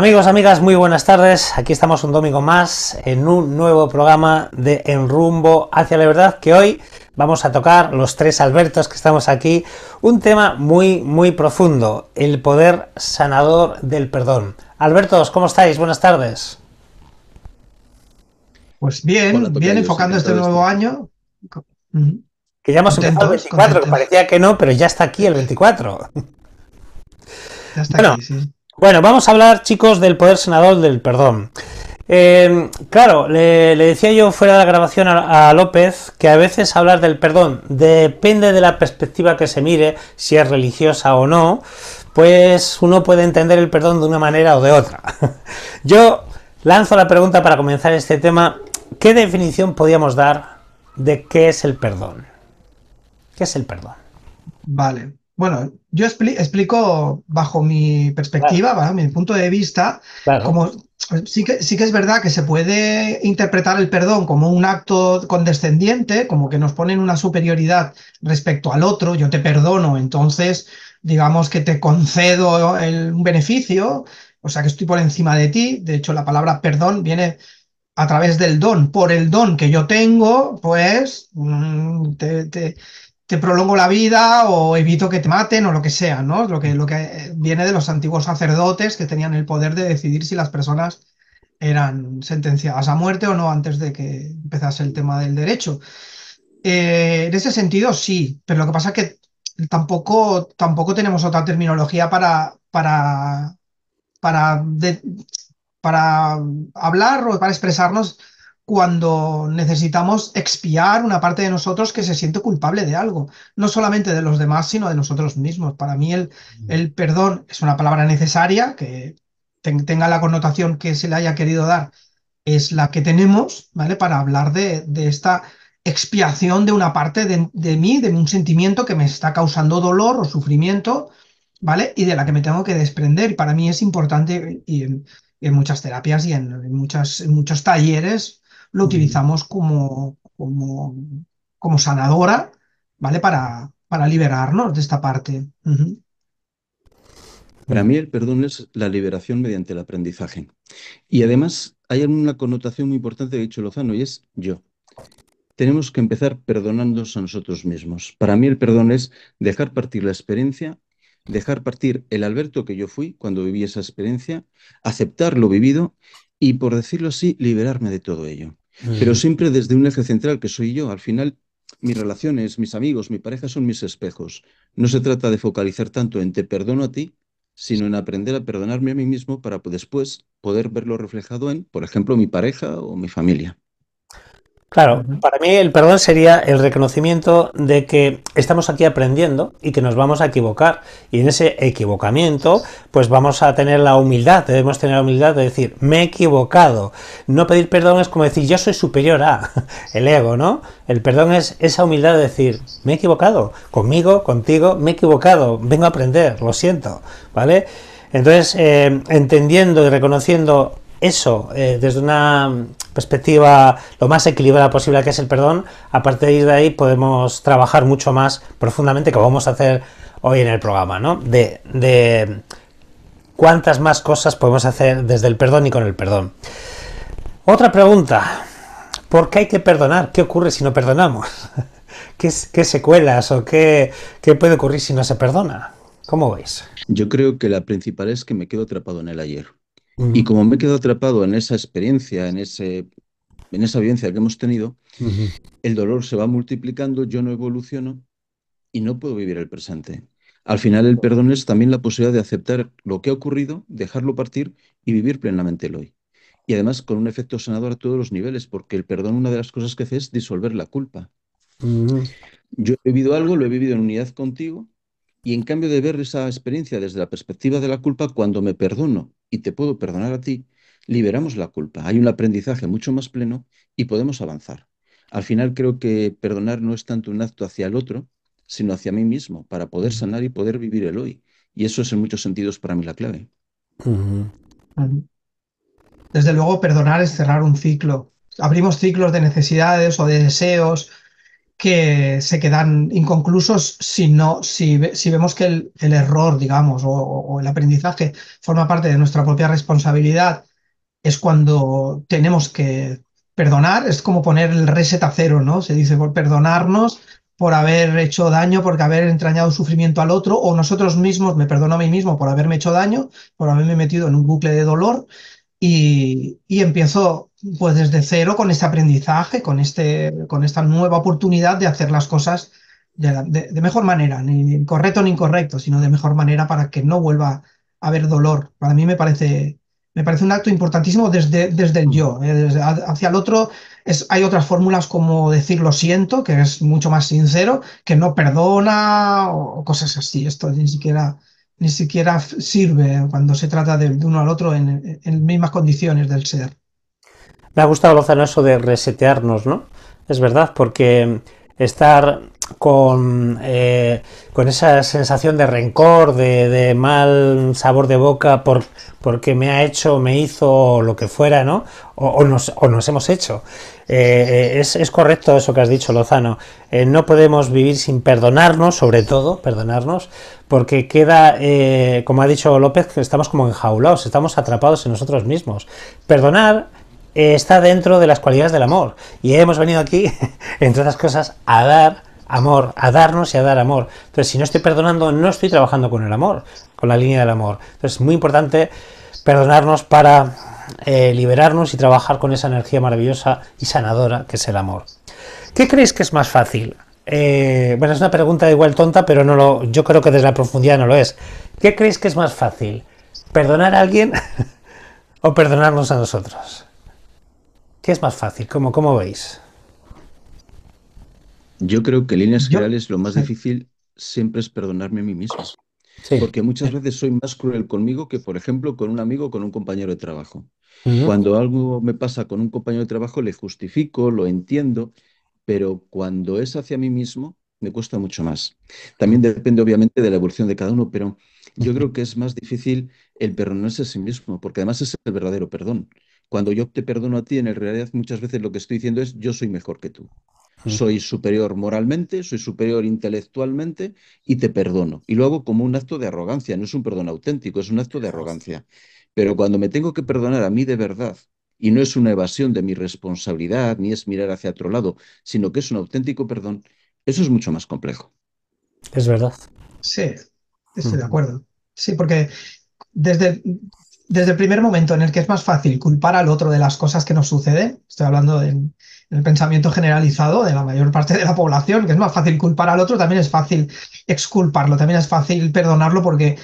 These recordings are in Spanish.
Amigos, amigas, muy buenas tardes. Aquí estamos un domingo más en un nuevo programa de En Rumbo hacia la Verdad que hoy vamos a tocar los tres Albertos que estamos aquí. Un tema muy, muy profundo, el poder sanador del perdón. Albertos, ¿cómo estáis? Buenas tardes. Pues bien, bien enfocando este nuevo año. Que ya hemos empezado el 24, que parecía que no, pero ya está aquí el 24. Ya está aquí, sí. Bueno, vamos a hablar, chicos, del poder senador del perdón. Eh, claro, le, decía yo fuera de la grabación a, a, López que a veces hablar del perdón depende de la perspectiva que se mire, si es religiosa o no, pues uno puede entender el perdón de una manera o de otra. Yo lanzo la pregunta para comenzar este tema, ¿qué definición podíamos dar de qué es el perdón? ¿Qué es el perdón? Vale, bueno, yo explico bajo mi perspectiva, bajo mi punto de vista, como sí que, sí que es verdad que se puede interpretar el perdón como un acto condescendiente, como que nos ponen una superioridad respecto al otro, yo te perdono, entonces digamos que te concedo un beneficio, o sea que estoy por encima de ti, de hecho la palabra perdón viene a través del don, por el don que yo tengo, pues mm, te, te prolongo la vida o evito que te maten o lo que sea, ¿no? Lo que, lo que eh, viene de los antiguos sacerdotes que tenían el poder de decidir si las personas eran sentenciadas a muerte o no antes de que empezase el tema del derecho. Eh, en ese sentido, sí, pero lo que pasa es que tampoco, tampoco tenemos otra terminología para, para, para, para hablar o para expresarnos cuando necesitamos expiar una parte de nosotros que se siente culpable de algo, no solamente de los demás, sino de nosotros mismos. Para mí el, mm. el perdón es una palabra necesaria, que tenga la connotación que se le haya querido dar, es la que tenemos, ¿vale? Para hablar de, de esta expiación de una parte de, de, mí, de un sentimiento que me está causando dolor o sufrimiento, ¿vale? Y de la que me tengo que desprender. Para mí es importante y en, muchas terapias y en, muchas, en muchos talleres lo utilizamos como, como, como sanadora, ¿vale? Para, para liberarnos de esta parte. Para mí el perdón es la liberación mediante el aprendizaje. Y además hay una connotación muy importante de ha dicho Lozano y es yo. Tenemos que empezar perdonándonos a nosotros mismos. Para mí el perdón es dejar partir la experiencia, dejar partir el Alberto que yo fui cuando viví esa experiencia, aceptar lo vivido y, por decirlo así, liberarme de todo ello. Pero siempre desde un eje central que soy yo. Al final, mis relaciones, mis amigos, mi pareja son mis espejos. No se trata de focalizar tanto en te perdono a ti, sino en aprender a perdonarme a mí mismo para después poder verlo reflejado en, por ejemplo, mi pareja o mi familia. Claro, para mí el perdón sería el reconocimiento de que estamos aquí aprendiendo y que nos vamos a equivocar. Y en ese equivocamiento, pues vamos a tener la humildad, debemos tener la humildad de decir, me he equivocado. No pedir perdón es como decir, yo soy superior a el ego, ¿no? El perdón es esa humildad de decir, me he equivocado, conmigo, contigo, me he equivocado, vengo a aprender, lo siento, ¿vale? Entonces, eh, entendiendo y reconociendo eso, eh, desde una perspectiva lo más equilibrada posible que es el perdón, a partir de ahí podemos trabajar mucho más profundamente, que vamos a hacer hoy en el programa, ¿no? De, cuántas más cosas podemos hacer desde el perdón y con el perdón. Otra pregunta, ¿por qué hay que perdonar? ¿Qué ocurre si no perdonamos? ¿Qué, secuelas o qué puede ocurrir si no se perdona? ¿Cómo veis? Yo creo que la principal es que me quedo atrapado en el ayer. Y como me he quedado atrapado en esa experiencia, en, ese, en esa vivencia que hemos tenido, el dolor se va multiplicando, yo no evoluciono y no puedo vivir el presente. Al final el perdón es también la posibilidad de aceptar lo que ha ocurrido, dejarlo partir y vivir plenamente el hoy. Y además con un efecto sanador a todos los niveles, porque el perdón una de las cosas que hace es disolver la culpa. Yo he vivido algo, lo he vivido en unidad contigo, y en cambio de ver esa experiencia desde la perspectiva de la culpa, cuando me perdono y te puedo perdonar a ti, liberamos la culpa. Hay un aprendizaje mucho más pleno y podemos avanzar. Al final creo que perdonar no es tanto un acto hacia el otro, sino hacia mí mismo, para poder sanar y poder vivir el hoy. Y eso es en muchos sentidos para mí la clave. Desde luego, perdonar es cerrar un ciclo. Abrimos ciclos de necesidades o de deseos que se quedan inconclusos si, no, si, vemos que el, error, digamos, o, el aprendizaje forma parte de nuestra propia responsabilidad, es cuando tenemos que perdonar, es como poner el reset a cero, ¿no? Se dice por perdonarnos por haber hecho daño, por haber entrañado sufrimiento al otro, o nosotros mismos, me perdono a mí mismo por haberme hecho daño, por haberme metido en un bucle de dolor, y, y empiezo pues desde cero con este aprendizaje, con, este, con esta nueva oportunidad de hacer las cosas de, mejor manera, ni correcto ni incorrecto, sino de mejor manera para que no vuelva a haber dolor. Para mí me parece, me parece un acto importantísimo desde, desde el yo. Eh, hacia el otro hay otras fórmulas como decir lo siento, que es mucho más sincero, que no perdona o, cosas así. Esto ni siquiera ni siquiera sirve cuando se trata de, uno al otro en mismas condiciones del ser. Me ha gustado Lozano eso de resetearnos, ¿no? Es verdad, porque estar con, eh, con esa sensación de rencor, de, mal sabor de boca por, porque me ha hecho, me hizo lo que fuera, ¿no? O, nos, hemos hecho. Eh, eh, es, correcto eso que has dicho, Lozano. no podemos vivir sin perdonarnos, sobre todo, perdonarnos, porque queda, como ha dicho López, que estamos como enjaulados, estamos atrapados en nosotros mismos. Perdonar eh, está dentro de las cualidades del amor. Y hemos venido aquí, entre otras cosas, a dar amor, a darnos y a dar amor. Entonces, si no estoy perdonando, no estoy trabajando con el amor, con la línea del amor. Entonces, es muy importante perdonarnos para eh, liberarnos y trabajar con esa energía maravillosa y sanadora que es el amor. ¿Qué creéis que es más fácil? Eh, bueno, es una pregunta igual tonta, pero no lo, yo creo que desde la profundidad no lo es. ¿Qué creéis que es más fácil? ¿Perdonar a alguien o perdonarnos a nosotros? ¿Qué es más fácil? ¿Cómo, cómo veis? Yo creo que en líneas generales lo más difícil siempre es perdonarme a mí mismo. Porque muchas veces soy más cruel conmigo que, por ejemplo, con un amigo o con un compañero de trabajo. Cuando algo me pasa con un compañero de trabajo, le justifico, lo entiendo, pero cuando es hacia mí mismo, me cuesta mucho más. También depende, obviamente, de la evolución de cada uno, pero yo creo que es más difícil el perdonarse a sí mismo, porque además es el verdadero perdón. Cuando yo te perdono a ti, en realidad muchas veces lo que estoy diciendo es yo soy mejor que tú. Soy superior moralmente, soy superior intelectualmente y te perdono. Y lo hago como un acto de arrogancia, no es un perdón auténtico, es un acto de arrogancia. Pero cuando me tengo que perdonar a mí de verdad, y no es una evasión de mi responsabilidad, ni es mirar hacia otro lado, sino que es un auténtico perdón, eso es mucho más complejo. Es verdad. Sí, estoy de acuerdo. Sí, porque desde desde el primer momento en el que es más fácil culpar al otro de las cosas que nos suceden, estoy hablando del el pensamiento generalizado de la mayor parte de la población, que es más fácil culpar al otro, también es fácil exculparlo, también es fácil perdonarlo porque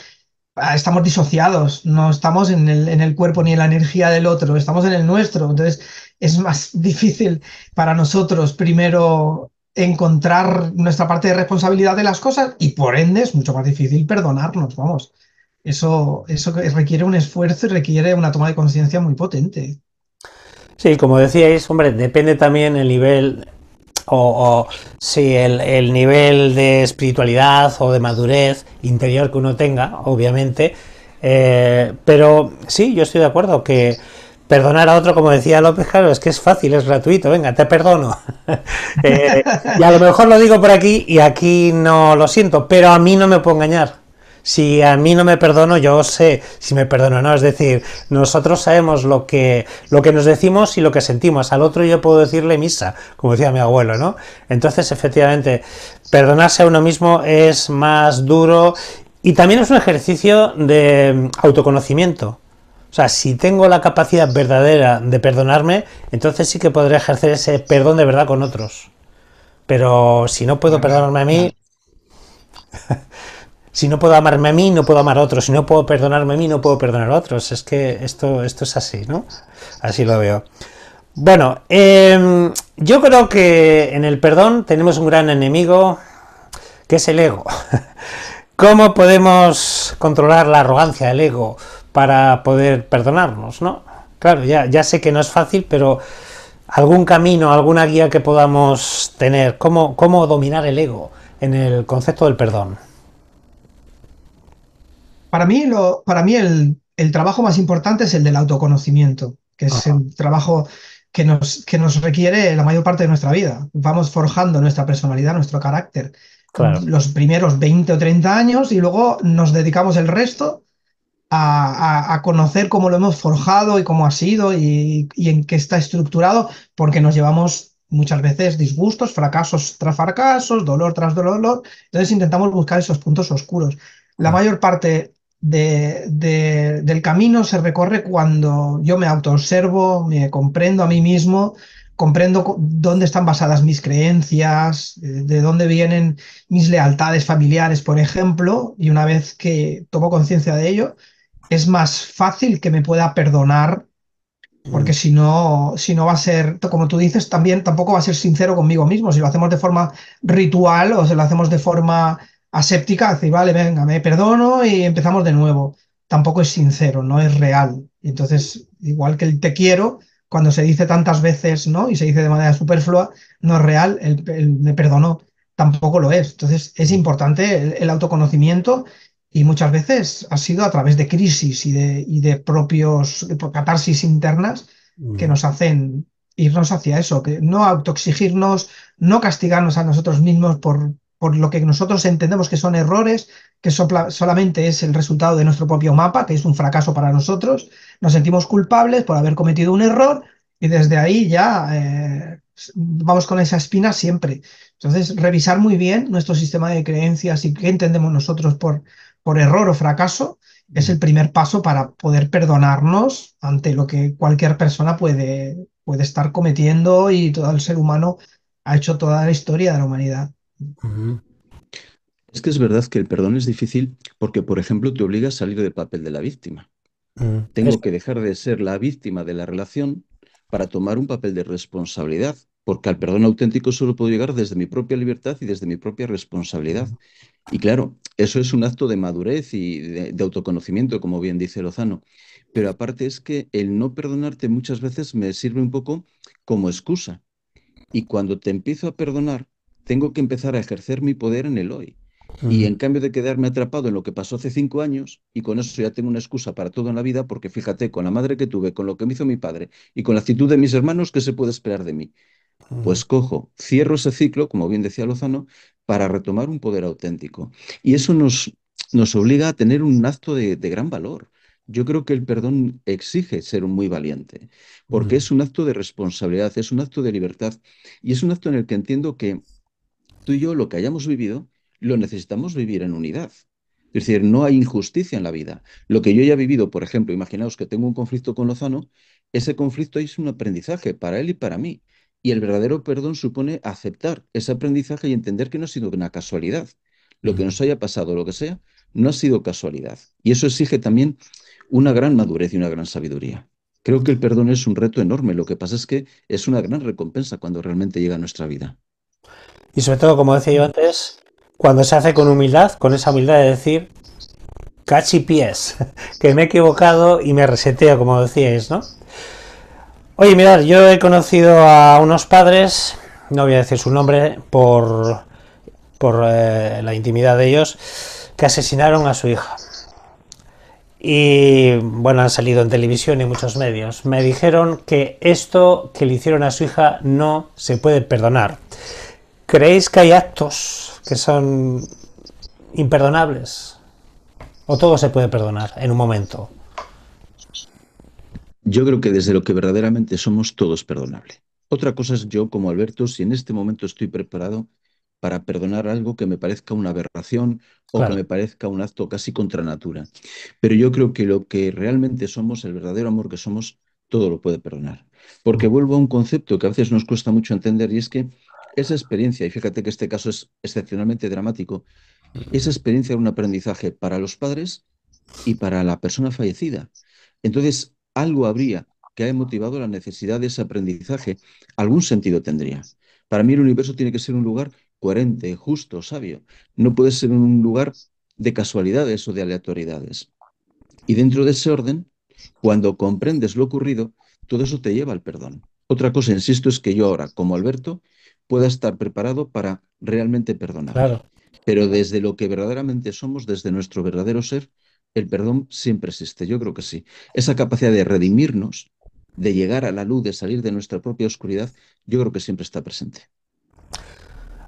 ah, estamos disociados, no estamos en el, en el cuerpo ni en la energía del otro, estamos en el nuestro. Entonces es más difícil para nosotros primero encontrar nuestra parte de responsabilidad de las cosas y por ende es mucho más difícil perdonarnos, vamos eso, eso requiere un esfuerzo y requiere una toma de conciencia muy potente. Sí, como decíais, hombre, depende también el nivel o, si el, nivel de espiritualidad o de madurez interior que uno tenga, obviamente. Eh, pero sí, yo estoy de acuerdo que perdonar a otro, como decía López, claro, es que es fácil, es gratuito, venga, te perdono. Eh, y a lo mejor lo digo por aquí y aquí no lo siento, pero a mí no me puedo engañar si a mí no me perdono, yo sé si me perdono, ¿no? Es decir, nosotros sabemos lo que, lo que nos decimos y lo que sentimos. Al otro yo puedo decirle misa, como decía mi abuelo, ¿no? Entonces, efectivamente, perdonarse a uno mismo es más duro y también es un ejercicio de autoconocimiento. O sea, si tengo la capacidad verdadera de perdonarme, entonces sí que podré ejercer ese perdón de verdad con otros. Pero si no puedo perdonarme a mí... si no puedo amarme a mí, no puedo amar a otros. Si no puedo perdonarme a mí, no puedo perdonar a otros. Es que esto, esto es así, ¿no? Así lo veo. Bueno, em, yo creo que en el perdón tenemos un gran enemigo, que es el ego. ¿Cómo podemos controlar la arrogancia del ego para poder perdonarnos, no? Claro, ya, ya sé que no es fácil, pero algún camino, alguna guía que podamos tener, cómo dominar el ego en el concepto del perdón. Para mí, lo, para mí el, trabajo más importante es el del autoconocimiento, que es el trabajo que nos, que nos requiere la mayor parte de nuestra vida. Vamos forjando nuestra personalidad, nuestro carácter, los primeros 20 o 30 años y luego nos dedicamos el resto a, conocer cómo lo hemos forjado y cómo ha sido y, y, en qué está estructurado, porque nos llevamos muchas veces disgustos, fracasos tras fracasos, dolor tras dolor. Entonces intentamos buscar esos puntos oscuros. La mayor parte de, del camino se recorre cuando yo me autoobservo, me comprendo a mí mismo, comprendo dónde están basadas mis creencias, eh, de dónde vienen mis lealtades familiares, por ejemplo, y una vez que tomo conciencia de ello, es más fácil que me pueda perdonar, porque mm. si no, si no va a ser, como tú dices, también tampoco va a ser sincero conmigo mismo. Si lo hacemos de forma ritual o si lo hacemos de forma aséptica, decir, vale, venga, me perdono y empezamos de nuevo. Tampoco es sincero, no es real. Entonces, igual que el te quiero, cuando se dice tantas veces, ¿no? Y se dice de manera superflua, no es real, el, me perdono, tampoco lo es. Entonces, es importante el, autoconocimiento y muchas veces ha sido a través de crisis y de, y de propios de catarsis internas que mm. nos hacen irnos hacia eso, que no autoexigirnos, no castigarnos a nosotros mismos por, por lo que nosotros entendemos que son errores, que solamente es el resultado de nuestro propio mapa, que es un fracaso para nosotros, nos sentimos culpables por haber cometido un error y desde ahí ya eh, vamos con esa espina siempre. Entonces, revisar muy bien nuestro sistema de creencias y qué entendemos nosotros por, por error o fracaso es el primer paso para poder perdonarnos ante lo que cualquier persona puede, puede estar cometiendo y todo el ser humano ha hecho toda la historia de la humanidad. Es que es verdad que el perdón es difícil porque, por ejemplo, te obliga a salir del papel de la víctima. Mm. Tengo que dejar de ser la víctima de la relación para tomar un papel de responsabilidad, porque al perdón auténtico solo puedo llegar desde mi propia libertad y desde mi propia responsabilidad. Y claro, eso es un acto de madurez y de autoconocimiento, como bien dice Lozano. Pero aparte es que el no perdonarte muchas veces me sirve un poco como excusa. Y cuando te empiezo a perdonar, tengo que empezar a ejercer mi poder en el hoy. Y en cambio de quedarme atrapado en lo que pasó hace cinco años, y con eso ya tengo una excusa para todo en la vida, porque fíjate, con la madre que tuve, con lo que me hizo mi padre y con la actitud de mis hermanos, ¿qué se puede esperar de mí? Pues cojo, cierro ese ciclo, como bien decía Lozano, para retomar un poder auténtico. Y eso nos, nos obliga a tener un acto de, gran valor. Yo creo que el perdón exige ser muy valiente, porque es un acto de responsabilidad, es un acto de libertad y es un acto en el que entiendo que tú y yo lo que hayamos vivido, lo necesitamos vivir en unidad. Es decir, no hay injusticia en la vida. Lo que yo haya vivido, por ejemplo, imaginaos que tengo un conflicto con Lozano, ese conflicto es un aprendizaje para él y para mí. Y el verdadero perdón supone aceptar ese aprendizaje y entender que no ha sido una casualidad. Lo que nos haya pasado, lo que sea, no ha sido casualidad. Y eso exige también una gran madurez y una gran sabiduría. Creo que el perdón es un reto enorme. Lo que pasa es que es una gran recompensa cuando realmente llega a nuestra vida. Y sobre todo, como decía yo antes, cuando se hace con humildad, con esa humildad de decir, cachi pies, que me he equivocado y me reseteo, como decíais, ¿no? Oye, mirad, yo he conocido a unos padres, no voy a decir su nombre, por, por eh, la intimidad de ellos, que asesinaron a su hija. Y bueno, han salido en televisión y muchos medios. Me dijeron que esto que le hicieron a su hija no se puede perdonar. ¿Creéis que hay actos que son imperdonables? ¿O todo se puede perdonar en un momento? Yo creo que desde lo que verdaderamente somos todo es perdonable. Otra cosa es yo como Alberto, si en este momento estoy preparado para perdonar algo que me parezca una aberración o que me parezca un acto casi contra natura. Pero yo creo que lo que realmente somos, el verdadero amor que somos, todo lo puede perdonar. Porque vuelvo a un concepto que a veces nos cuesta mucho entender y es que esa experiencia, y fíjate que este caso es excepcionalmente dramático, esa experiencia era un aprendizaje para los padres y para la persona fallecida. Entonces, algo habría que haya motivado la necesidad de ese aprendizaje, algún sentido tendría. Para mí el universo tiene que ser un lugar coherente, justo, sabio. No puede ser un lugar de casualidades o de aleatoriedades. Y dentro de ese orden, cuando comprendes lo ocurrido, todo eso te lleva al perdón. Otra cosa, insisto, es que yo ahora, como Alberto, pueda estar preparado para realmente perdonar. Pero desde lo que verdaderamente somos, desde nuestro verdadero ser, el perdón siempre existe, yo creo que sí. Esa capacidad de redimirnos, de llegar a la luz, de salir de nuestra propia oscuridad, yo creo que siempre está presente.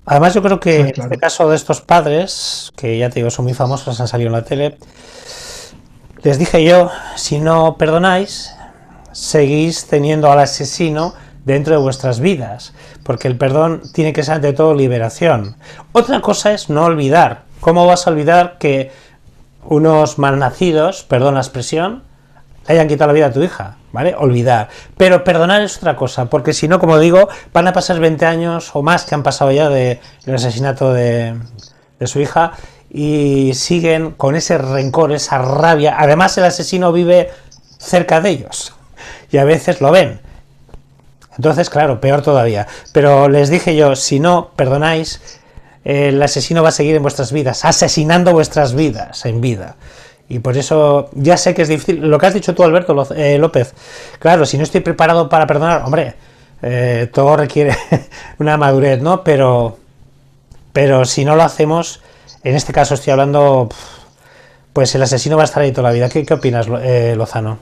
Además, yo creo que ah, en el este caso de estos padres, que ya te digo, son muy famosos, han salido en la tele, les dije yo, si no perdonáis, seguís teniendo al asesino dentro de vuestras vidas, porque el perdón tiene que ser ante todo liberación. Otra cosa es no olvidar. ¿Cómo vas a olvidar que unos malnacidos, perdón la expresión, le hayan quitado la vida a tu hija? ¿Vale? Olvidar. Pero perdonar es otra cosa, porque si no, como digo, van a pasar 20 años o más que han pasado ya del asesinato de su hija y siguen con ese rencor, esa rabia. Además, el asesino vive cerca de ellos y a veces lo ven. Entonces, claro, peor todavía. Pero les dije yo, si no perdonáis, eh, el asesino va a seguir en vuestras vidas, asesinando vuestras vidas en vida. Y por eso ya sé que es difícil. Lo que has dicho tú, Alberto eh, López, claro, si no estoy preparado para perdonar, hombre, eh, todo requiere una madurez, ¿no? Pero, pero si no lo hacemos, en este caso estoy hablando, pues el asesino va a estar ahí toda la vida. ¿Qué, opinas, Lozano?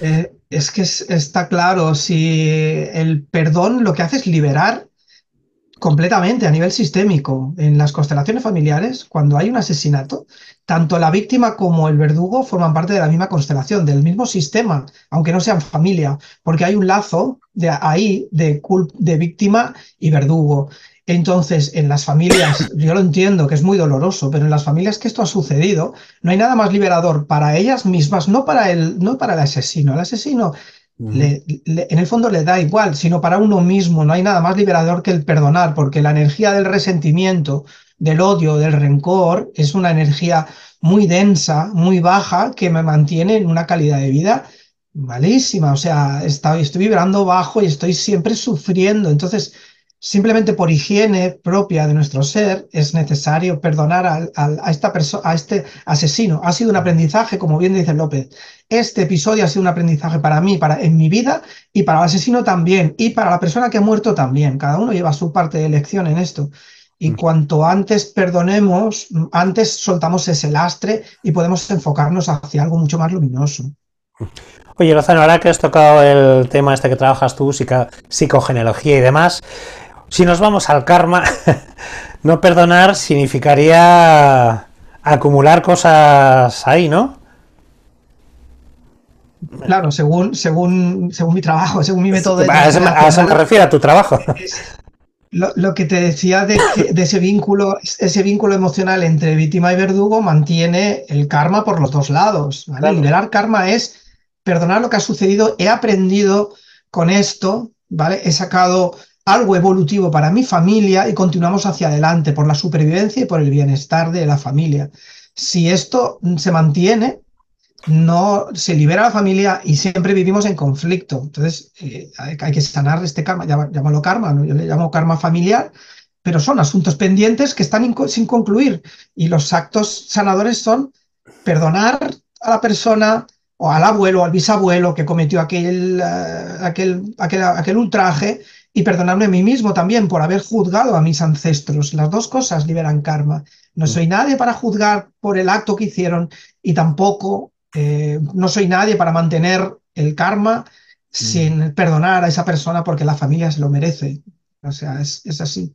Eh, es que está claro, si el perdón lo que hace es liberar completamente a nivel sistémico en las constelaciones familiares, cuando hay un asesinato, tanto la víctima como el verdugo forman parte de la misma constelación, del mismo sistema, aunque no sean familia, porque hay un lazo de ahí de, de víctima y verdugo. Entonces, en las familias, yo lo entiendo que es muy doloroso, pero en las familias que esto ha sucedido, no hay nada más liberador para ellas mismas, no para el, no para el asesino. El asesino, en el fondo, le da igual, sino para uno mismo. No hay nada más liberador que el perdonar, porque la energía del resentimiento, del odio, del rencor, es una energía muy densa, muy baja, que me mantiene en una calidad de vida malísima. O sea, estoy vibrando bajo y estoy siempre sufriendo. Entonces, simplemente por higiene propia de nuestro ser, es necesario perdonar a, esta a este asesino. Ha sido un aprendizaje, como bien dice López. Este episodio ha sido un aprendizaje para mí, para, en mi vida, y para el asesino también, y para la persona que ha muerto también. Cada uno lleva su parte de elección en esto. Y mm. cuanto antes perdonemos, antes soltamos ese lastre y podemos enfocarnos hacia algo mucho más luminoso. Oye, Lozano, ahora que has tocado el tema este que trabajas tú, psicogenealogía y demás, si nos vamos al karma, no perdonar significaría acumular cosas ahí, ¿no? Claro, según, según, según mi trabajo, según mi método de... A eso, me refiero, a tu trabajo. lo, que te decía de, ese, vínculo, ese vínculo emocional entre víctima y verdugo mantiene el karma por los dos lados. Liberar karma es perdonar lo que ha sucedido, he aprendido con esto, ¿vale? He sacado algo evolutivo para mi familia y continuamos hacia adelante por la supervivencia y por el bienestar de la familia. Si esto se mantiene, no se libera la familia y siempre vivimos en conflicto. Entonces, eh, hay, que sanar este karma, llámalo karma, yo le llamo karma familiar, pero son asuntos pendientes que están sin concluir y los actos sanadores son perdonar a la persona, o al abuelo, al bisabuelo que cometió aquel, eh, aquel, aquel ultraje y perdonarme a mí mismo también por haber juzgado a mis ancestros. Las dos cosas liberan karma. No mm. soy nadie para juzgar por el acto que hicieron y tampoco eh, no soy nadie para mantener el karma mm. sin perdonar a esa persona porque la familia se lo merece. O sea, es, así.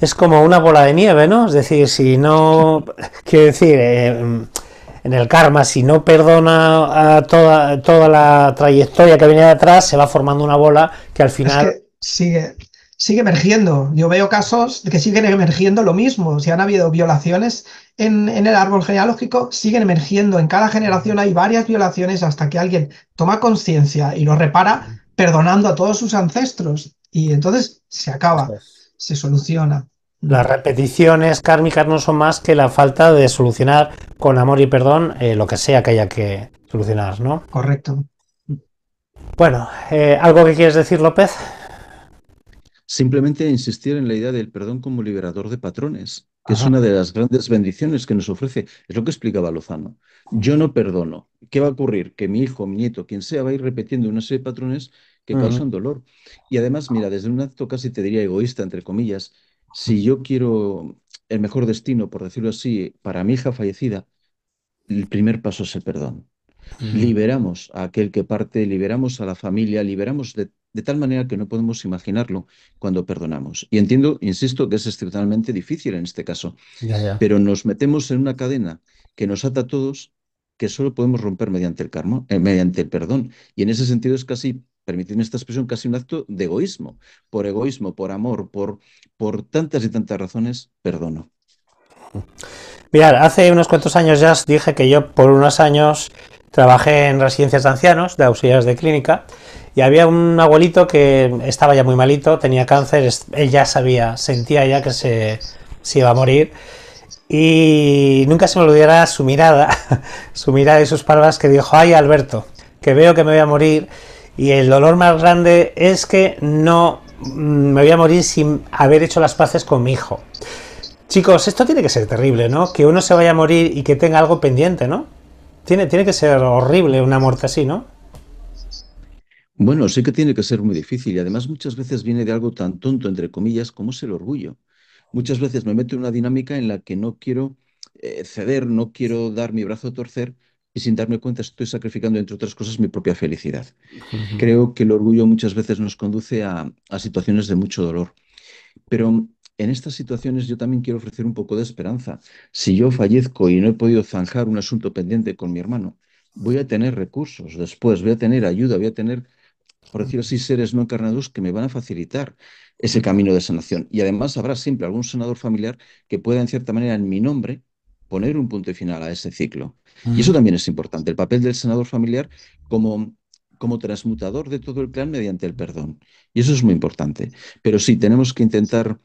Es como una bola de nieve, ¿no? Es decir, si no... Quiero decir... Eh, en el karma, si no perdona a toda, toda la trayectoria que viene de atrás, se va formando una bola que al final... sigue, sigue emergiendo. Yo veo casos de que siguen emergiendo lo mismo. Si han habido violaciones en, el árbol genealógico, siguen emergiendo. En cada generación hay varias violaciones hasta que alguien toma conciencia y lo repara perdonando a todos sus ancestros. Y entonces se acaba, se soluciona. Las repeticiones kármicas no son más que la falta de solucionar con amor y perdón eh, lo que sea que haya que solucionar, ¿no? Correcto. Bueno, eh, ¿algo que quieres decir, López? Simplemente insistir en la idea del perdón como liberador de patrones, que es una de las grandes bendiciones que nos ofrece. Es lo que explicaba Lozano. Yo no perdono. ¿Qué va a ocurrir? Que mi hijo, mi nieto, quien sea, va a ir repitiendo una serie de patrones que causan dolor. Y además, mira, desde un acto casi te diría egoísta, entre comillas, si yo quiero el mejor destino, por decirlo así, para mi hija fallecida, el primer paso es el perdón. Liberamos a aquel que parte, liberamos a la familia, liberamos de, tal manera que no podemos imaginarlo cuando perdonamos. Y entiendo, insisto, que es excepcionalmente difícil en este caso, pero nos metemos en una cadena que nos ata a todos que solo podemos romper mediante el eh, mediante el perdón. Y en ese sentido es casi permitirme esta expresión, casi un acto de egoísmo. Por egoísmo, por amor, por, por tantas y tantas razones, perdono. Mirar, hace unos cuantos años ya dije que yo por unos años trabajé en residencias de ancianos, de auxiliares de clínica, y había un abuelito que estaba ya muy malito, tenía cáncer, él ya sabía, sentía ya que se, se iba a morir. Y nunca se me olvidará su mirada, su mirada y sus palabras que dijo, ay Alberto, que veo que me voy a morir y el dolor más grande es que no mm, me voy a morir sin haber hecho las paces con mi hijo. Chicos, esto tiene que ser terrible, ¿no? Que uno se vaya a morir y que tenga algo pendiente, ¿no? Tiene, que ser horrible una muerte así, ¿no? Bueno, sí que tiene que ser muy difícil y además muchas veces viene de algo tan tonto, entre comillas, como es el orgullo. Muchas veces me meto en una dinámica en la que no quiero eh, ceder, no quiero dar mi brazo a torcer y sin darme cuenta estoy sacrificando, entre otras cosas, mi propia felicidad. Creo que el orgullo muchas veces nos conduce a, a situaciones de mucho dolor. Pero en estas situaciones yo también quiero ofrecer un poco de esperanza. Si yo fallezco y no he podido zanjar un asunto pendiente con mi hermano, voy a tener recursos después, voy a tener ayuda, voy a tener, por decir así, seres no encarnados que me van a facilitar ese camino de sanación. Y además habrá siempre algún sanador familiar que pueda, en cierta manera, en mi nombre, poner un punto final a ese ciclo. Y eso también es importante, el papel del senador familiar como, como transmutador de todo el plan mediante el perdón. Y eso es muy importante. Pero sí, tenemos que intentar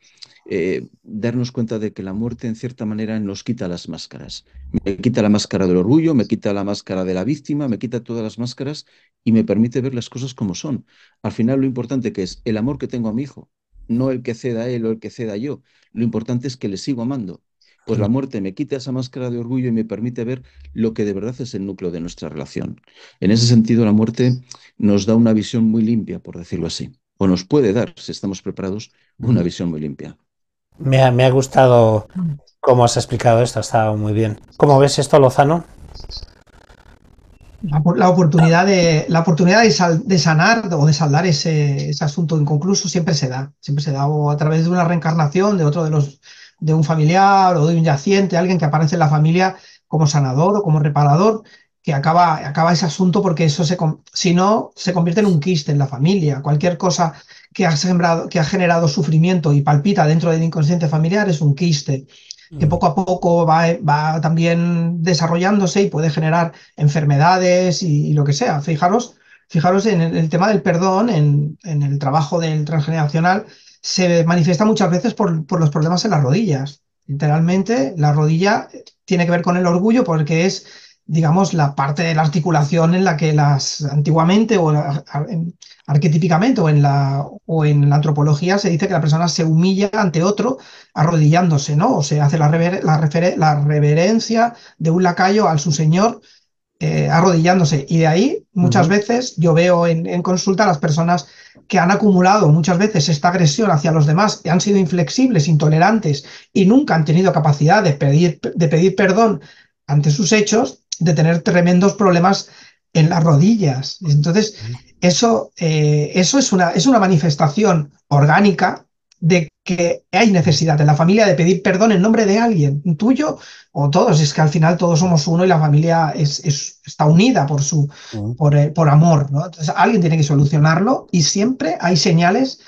eh, darnos cuenta de que la muerte, en cierta manera, nos quita las máscaras. Me quita la máscara del orgullo, me quita la máscara de la víctima, me quita todas las máscaras y me permite ver las cosas como son. Al final, lo importante que es el amor que tengo a mi hijo, no el que ceda él o el que ceda yo. Lo importante es que le sigo amando pues la muerte me quita esa máscara de orgullo y me permite ver lo que de verdad es el núcleo de nuestra relación. En ese sentido, la muerte nos da una visión muy limpia, por decirlo así, o nos puede dar, si estamos preparados, una visión muy limpia. Me ha, gustado cómo has explicado esto, ha estado muy bien. ¿Cómo ves esto, Lozano? La, oportunidad de la oportunidad de, sanar o de saldar ese, asunto inconcluso siempre se da siempre se da a través de una reencarnación de otro de los de un familiar o de un yaciente, alguien que aparece en la familia como sanador o como reparador, que acaba, acaba ese asunto porque eso si no, se convierte en un quiste en la familia. Cualquier cosa que ha, sembrado, que ha generado sufrimiento y palpita dentro del inconsciente familiar es un quiste que mm. poco a poco va, va también desarrollándose y puede generar enfermedades y, lo que sea. Fijaros, fijaros en el, tema del perdón, en, en, el trabajo del transgeneracional, se manifiesta muchas veces por, los problemas en las rodillas. Literalmente, la rodilla tiene que ver con el orgullo porque es, digamos, la parte de la articulación en la que las antiguamente o arquetípicamente o en la, o en la antropología se dice que la persona se humilla ante otro arrodillándose, ¿no? O se hace la, reverencia de un lacayo al su señor eh, arrodillándose. Y de ahí, muchas veces, yo veo en, consulta a las personas que han acumulado muchas veces esta agresión hacia los demás, han sido inflexibles, intolerantes y nunca han tenido capacidad de pedir, perdón ante sus hechos, de tener tremendos problemas en las rodillas. Entonces, eso, eh, eso es, una, es una manifestación orgánica de que hay necesidad en la familia de pedir perdón en nombre de alguien, tuyo o todos. Es que al final todos somos uno y la familia está unida por, su, eh, por, amor. ¿no? Entonces alguien tiene que solucionarlo y siempre hay señales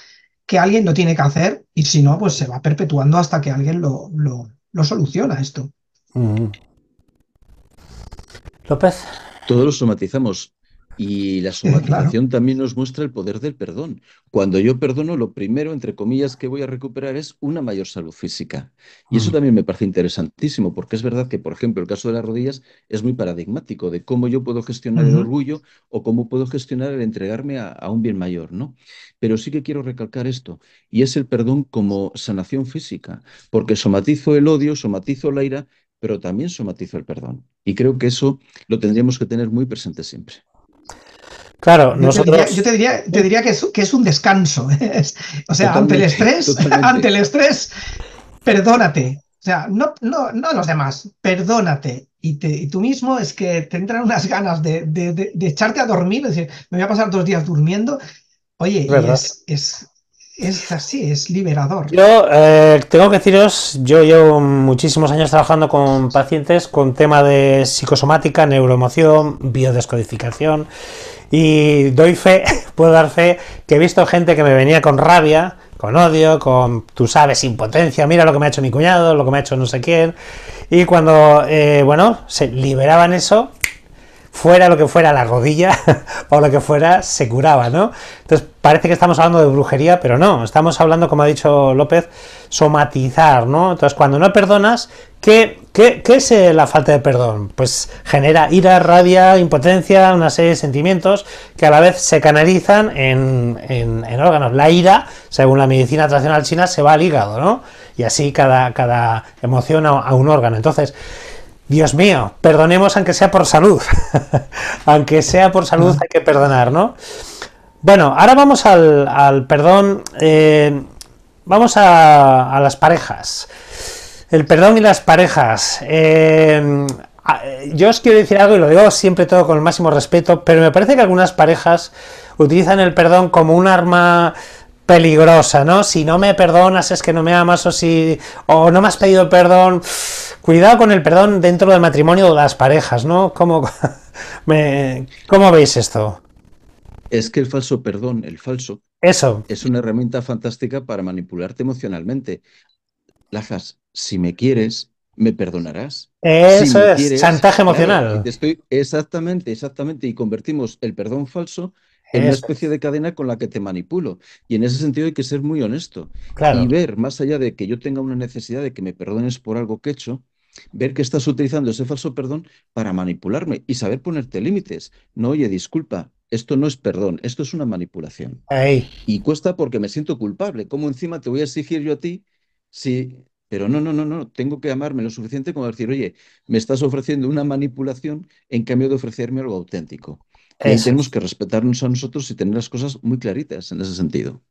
que alguien lo tiene que hacer y si no, pues se va perpetuando hasta que alguien lo, soluciona esto. López. Todos los somatizamos. Y la somatización también nos muestra el poder del perdón. Cuando yo perdono, lo primero, entre comillas, que voy a recuperar es una mayor salud física. Y eso mm. también me parece interesantísimo, porque es verdad que, por ejemplo, el caso de las rodillas es muy paradigmático de cómo yo puedo gestionar el orgullo o cómo puedo gestionar el entregarme a, un bien mayor, ¿no? Pero sí que quiero recalcar esto, y es el perdón como sanación física, porque somatizo el odio, somatizo la ira, pero también somatizo el perdón. Y creo que eso lo tendríamos que tener muy presente siempre. Claro, yo nosotros... Te diría, yo te diría, que, es, un descanso. o sea, ante el estrés, ante el estrés, perdónate. O sea, no, no, los demás, perdónate. Y, tú mismo es que te unas ganas de, echarte a dormir, es decir, me voy a pasar dos días durmiendo. Oye, es, es, así, es liberador. Yo eh, tengo que deciros, yo llevo muchísimos años trabajando con pacientes con tema de psicosomática, neuroemoción, biodescodificación y doy fe, puedo dar fe, que he visto gente que me venía con rabia, con odio, con, tú sabes, impotencia, mira lo que me ha hecho mi cuñado, lo que me ha hecho no sé quién. Y cuando, eh, bueno, se liberaban eso, fuera lo que fuera la rodilla o lo que fuera, se curaba, ¿no? Entonces parece que estamos hablando de brujería, pero no, estamos hablando, como ha dicho López, somatizar, ¿no? Entonces cuando no perdonas, ¿qué, es eh, la falta de perdón? Pues genera ira, rabia, impotencia, una serie de sentimientos que a la vez se canalizan en, órganos. La ira, según la medicina tradicional china, se va al hígado, ¿no? Y así cada, cada emoción a un órgano. Entonces, Dios mío, perdonemos aunque sea por salud. aunque sea por salud hay que perdonar, ¿no? Bueno, ahora vamos al, perdón, eh, vamos a, las parejas. El perdón y las parejas. Eh, eh, yo os quiero decir algo y lo digo siempre todo con el máximo respeto, pero me parece que algunas parejas utilizan el perdón como un arma peligrosa, ¿no? Si no me perdonas es que no me amas o si o no me has pedido perdón. Cuidado con el perdón dentro del matrimonio o de las parejas, ¿no? ¿Cómo, me, ¿Cómo veis esto? Es que el falso perdón, el falso, eso es una herramienta fantástica para manipularte emocionalmente. Lajas, si me quieres, me perdonarás. Eso es, chantaje emocional. estoy, exactamente, exactamente. Y convertimos el perdón falso es. una especie de cadena con la que te manipulo. Y en ese sentido hay que ser muy honesto. Y ver, más allá de que yo tenga una necesidad de que me perdones por algo que he hecho, ver que estás utilizando ese falso perdón para manipularme y saber ponerte límites. No, oye, disculpa, esto no es perdón, esto es una manipulación. Y cuesta porque me siento culpable. ¿Cómo encima te voy a exigir yo a ti Sí, Pero no, no, no, no, tengo que amarme lo suficiente como decir, oye, me estás ofreciendo una manipulación en cambio de ofrecerme algo auténtico. Y tenemos que respetarnos a nosotros y tener las cosas muy claritas en ese sentido.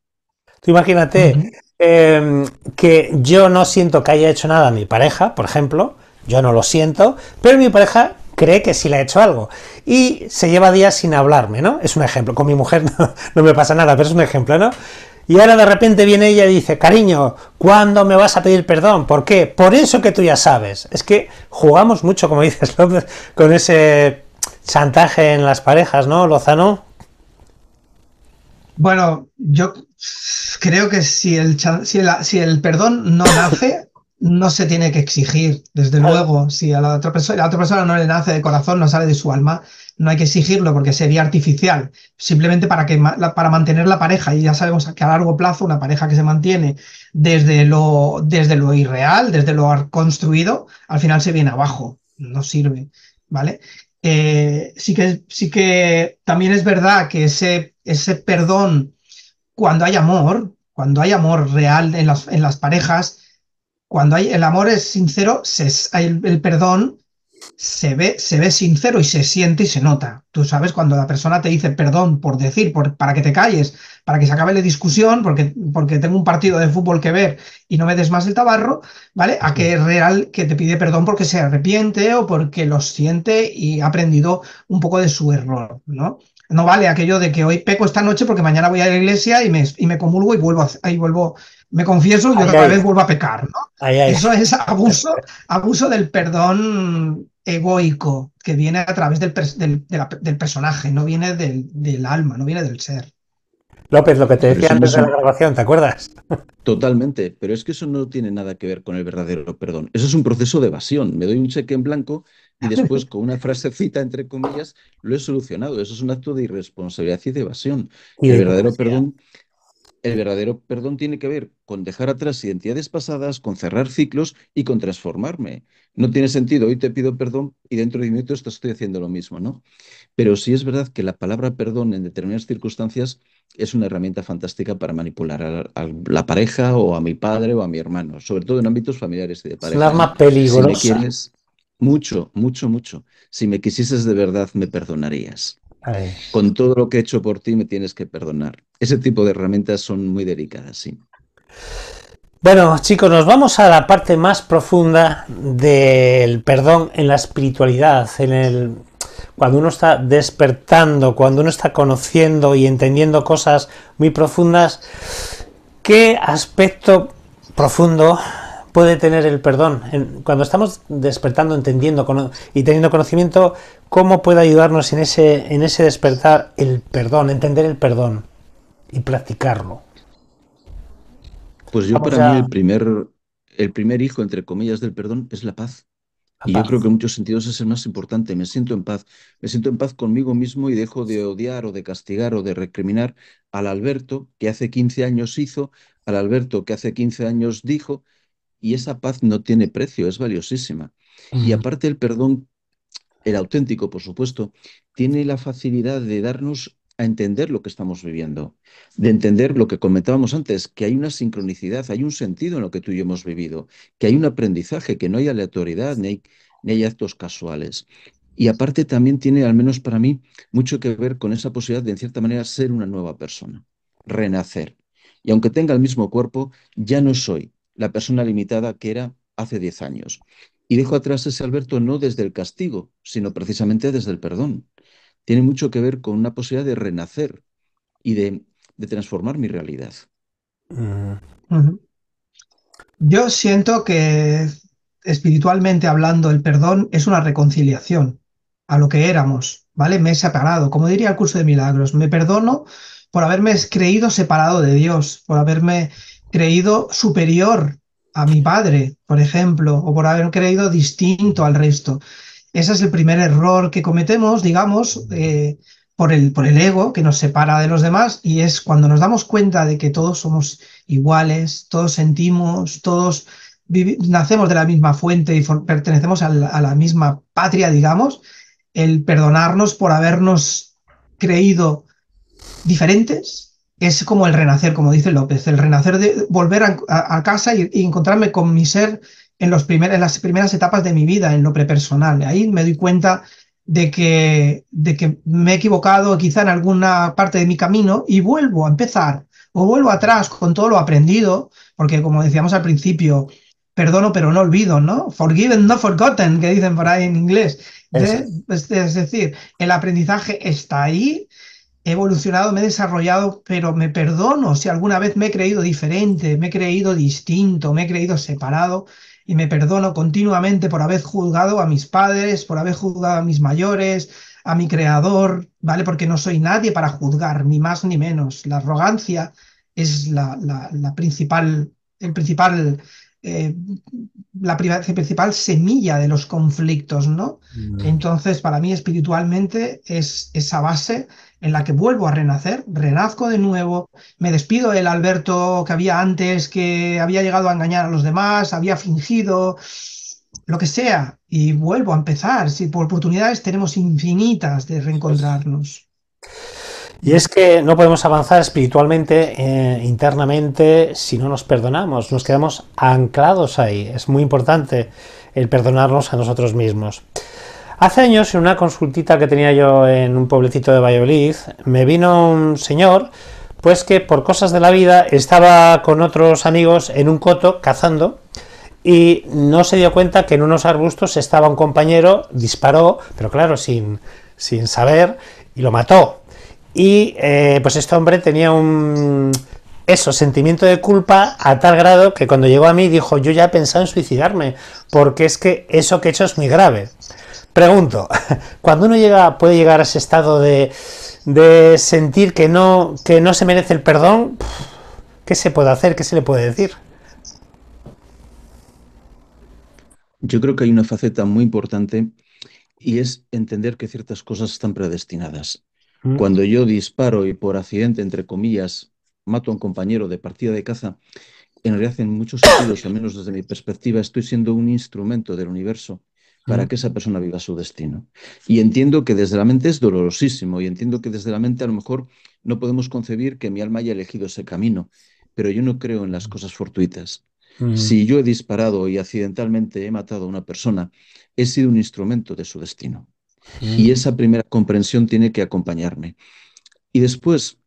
Tú imagínate em, que yo no siento que haya hecho nada a mi pareja, por ejemplo, yo no lo siento, pero mi pareja cree que sí le ha hecho algo y se lleva días sin hablarme, ¿no? Es un ejemplo, con mi mujer no, no me pasa nada, pero es un ejemplo, ¿no? Y ahora de repente viene ella y dice, cariño, ¿cuándo me vas a pedir perdón? ¿Por qué? Por eso que tú ya sabes. Es que jugamos mucho, como dices, con ese chantaje en las parejas, ¿no, Lozano? Bueno, yo creo que si el, perdón no nace, no se tiene que exigir, desde luego. Si a la otra persona, no le nace de corazón, no sale de su alma, no hay que exigirlo porque sería artificial, simplemente para, mantener la pareja. Y ya sabemos que a largo plazo una pareja que se mantiene desde lo, desde lo irreal, desde lo construido, al final se viene abajo, no sirve. ¿Vale? Eh, sí, que, sí que también es verdad que ese, ese perdón, cuando hay amor, cuando hay amor real en las, en las parejas, cuando hay, el amor es sincero, se, el perdón se ve, se ve sincero y se siente y se nota. Tú sabes cuando la persona te dice perdón por decir, por, para que te calles, para que se acabe la discusión, porque, porque tengo un partido de fútbol que ver y no me des más el tabarro, ¿vale? A que es real que te pide perdón porque se arrepiente o porque lo siente y ha aprendido un poco de su error, ¿no? No vale aquello de que hoy peco esta noche porque mañana voy a la iglesia y me, y me comulgo y vuelvo, a, ahí vuelvo me confieso y otra vez vuelvo a pecar, ¿no? Eso es abuso, abuso del perdón egoico que viene a través del, personaje, no viene del, alma, no viene del ser. López, lo que te decía antes de la grabación, ¿te acuerdas? Totalmente, pero es que eso no tiene nada que ver con el verdadero perdón. Eso es un proceso de evasión. Me doy un cheque en blanco y después con una frasecita entre comillas lo he solucionado. Eso es un acto de irresponsabilidad y de evasión. Y el verdadero perdón el verdadero perdón tiene que ver con dejar atrás identidades pasadas, con cerrar ciclos y con transformarme. No tiene sentido, hoy te pido perdón y dentro de minutos te estoy haciendo lo mismo, ¿no? Pero sí es verdad que la palabra perdón en determinadas circunstancias es una herramienta fantástica para manipular a, la pareja o a mi padre o a mi hermano, sobre todo en ámbitos familiares y de pareja. Es una arma peligrosa. quieres, mucho, mucho, mucho. Si me quisieses de verdad, me perdonarías. Con todo lo que he hecho por ti me tienes que perdonar. Ese tipo de herramientas son muy delicadas, sí. Bueno, chicos, nos vamos a la parte más profunda del perdón en la espiritualidad, en el cuando uno está despertando, cuando uno está conociendo y entendiendo cosas muy profundas, ¿qué aspecto profundo puede tener el perdón? cuando estamos despertando, entendiendo y teniendo conocimiento, ¿cómo puede ayudarnos en ese, en ese despertar el perdón, entender el perdón y practicarlo? Pues yo para mí el primer, el primer hijo, entre comillas, del perdón es la paz. y yo creo que en muchos sentidos es el más importante. Me siento en paz. Me siento en paz conmigo mismo y dejo de odiar o de castigar o de recriminar al Alberto que hace 15 años hizo, al Alberto que hace 15 años dijo, y esa paz no tiene precio, es valiosísima. Y aparte el perdón, el auténtico, por supuesto, tiene la facilidad de darnos a entender lo que estamos viviendo, de entender lo que comentábamos antes, que hay una sincronicidad, hay un sentido en lo que tú y yo hemos vivido, que hay un aprendizaje, que no hay aleatoriedad, ni hay, actos casuales. Y aparte también tiene, al menos para mí, mucho que ver con esa posibilidad de, en cierta manera, ser una nueva persona, renacer. Y aunque tenga el mismo cuerpo, ya no soy la persona limitada que era hace 10 años. Y dejo atrás ese Alberto no desde el castigo, sino precisamente desde el perdón. Tiene mucho que ver con una posibilidad de renacer y de, transformar mi realidad. Mm. Yo siento que espiritualmente hablando el perdón es una reconciliación a lo que éramos, ¿vale? Me he separado, como diría el curso de milagros, me perdono por haberme creído separado de Dios, por haberme creído superior a mi padre, por ejemplo, o por haber creído distinto al resto. Ese es el primer error que cometemos, digamos, eh, por, el, por el ego que nos separa de los demás y es cuando nos damos cuenta de que todos somos iguales, todos sentimos, todos nacemos de la misma fuente y pertenecemos a la misma patria, digamos, el perdonarnos por habernos creído diferentes es como el renacer, como dice López, el renacer de volver a, casa y, encontrarme con mi ser en, los las primeras etapas de mi vida, en lo prepersonal. Ahí me doy cuenta de que, de que me he equivocado quizá en alguna parte de mi camino y vuelvo a empezar o vuelvo atrás con todo lo aprendido, porque como decíamos al principio, perdono pero no olvido, ¿no? Forgiven, no forgotten, que dicen por ahí en inglés. es, pues, es decir, el aprendizaje está ahí he evolucionado, me he desarrollado, pero me perdono si alguna vez me he creído diferente, me he creído distinto, me he creído separado y me perdono continuamente por haber juzgado a mis padres, por haber juzgado a mis mayores, a mi creador, ¿vale? Porque no soy nadie para juzgar, ni más ni menos. La arrogancia es la, principal, el principal eh, la principal semilla de los conflictos, ¿no? Mm. Entonces, para mí espiritualmente es esa base en la que vuelvo a renacer, renazco de nuevo, me despido del Alberto que había antes, que había llegado a engañar a los demás, había fingido, lo que sea, y vuelvo a empezar. Si por oportunidades tenemos infinitas de reencontrarnos. Y es que no podemos avanzar espiritualmente, eh, internamente, si no nos perdonamos, nos quedamos anclados ahí. Es muy importante el perdonarnos a nosotros mismos. Hace años, en una consultita que tenía yo en un pueblecito de Valladolid, me vino un señor, pues que por cosas de la vida estaba con otros amigos en un coto cazando y no se dio cuenta que en unos arbustos estaba un compañero, disparó, pero claro, sin, sin saber, y lo mató. Y eh, pues este hombre tenía un eso, sentimiento de culpa a tal grado que cuando llegó a mí dijo, yo ya he pensado en suicidarme, porque es que eso que he hecho es muy grave. Pregunto, cuando uno llega, puede llegar a ese estado de, sentir que no, que no se merece el perdón, ¿qué se puede hacer? ¿Qué se le puede decir? Yo creo que hay una faceta muy importante y es entender que ciertas cosas están predestinadas. Mm. Cuando yo disparo y por accidente, entre comillas, mato a un compañero de partida de caza, en realidad en muchos sentidos, al menos desde mi perspectiva, estoy siendo un instrumento del universo para que esa persona viva su destino. Y entiendo que desde la mente es dolorosísimo y entiendo que desde la mente a lo mejor no podemos concebir que mi alma haya elegido ese camino, pero yo no creo en las cosas fortuitas. Si yo he disparado y accidentalmente he matado a una persona, he sido un instrumento de su destino. Y esa primera comprensión tiene que acompañarme. Y después,